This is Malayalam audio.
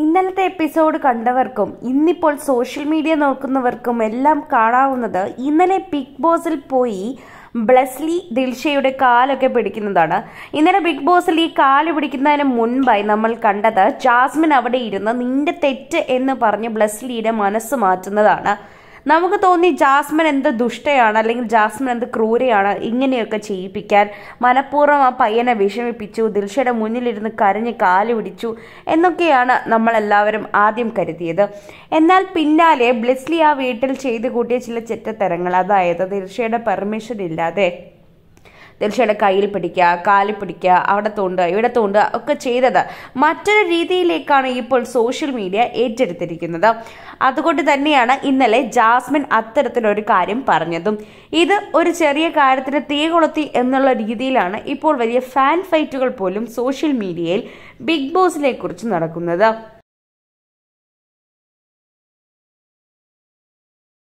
ഇന്നലത്തെ എപ്പിസോഡ് കണ്ടവർക്കും ഇന്നിപ്പോൾ സോഷ്യൽ മീഡിയ നോക്കുന്നവർക്കും എല്ലാം കാണാവുന്നത് ഇന്നലെ ബിഗ് ബോസിൽ പോയി ബ്ലസ്ലി ദിൽഷയുടെ കാലൊക്കെ പിടിക്കുന്നതാണ് ഇന്നലെ ബിഗ് ബോസിൽ ഈ കാല് പിടിക്കുന്നതിന് മുൻപായി നമ്മൾ കണ്ടത് ജാസ്മിൻ അവിടെ ഇരുന്ന് നിന്റെ തെറ്റ് എന്ന് പറഞ്ഞ് ബ്ലസ്ലിയുടെ മനസ്സ് മാറ്റുന്നതാണ് നമുക്ക് തോന്നി ജാസ്മൻ എന്ത് ദുഷ്ടയാണ് അല്ലെങ്കിൽ ജാസ്മൻ എന്ത് ക്രൂരയാണ് ഇങ്ങനെയൊക്കെ ചെയ്യിപ്പിക്കാൻ മനഃപൂർവ്വം ആ പയ്യനെ വിഷമിപ്പിച്ചു ദിൽഷയുടെ മുന്നിലിരുന്ന് കരഞ്ഞ് കാല് പിടിച്ചു എന്നൊക്കെയാണ് നമ്മളെല്ലാവരും ആദ്യം കരുതിയത് എന്നാൽ പിന്നാലെ ബ്ലെസ്ലി ആ വീട്ടിൽ ചെയ്തു കൂട്ടിയ ചില ചെറ്റത്തരങ്ങൾ അതായത് ദിൽഷയുടെ പെർമിഷൻ ഇല്ലാതെ ദിൽഷയുടെ കയ്യിൽ പിടിക്കുക കാലിൽ പിടിക്കുക അവിടെ തോണ്ടുക ഇവിടെ തോണ്ടുക ഒക്കെ ചെയ്തത് മറ്റൊരു രീതിയിലേക്കാണ് ഇപ്പോൾ സോഷ്യൽ മീഡിയ ഏറ്റെടുത്തിരിക്കുന്നത് അതുകൊണ്ട് തന്നെയാണ് ഇന്നലെ ജാസ്മിൻ അത്തരത്തിലൊരു കാര്യം പറഞ്ഞതും ഇത് ഒരു ചെറിയ കാര്യത്തിന് തീ കൊളുത്തി എന്നുള്ള രീതിയിലാണ് ഇപ്പോൾ വലിയ ഫാൻ ഫൈറ്റുകൾ പോലും സോഷ്യൽ മീഡിയയിൽ ബിഗ് ബോസിനെ കുറിച്ച് നടക്കുന്നത്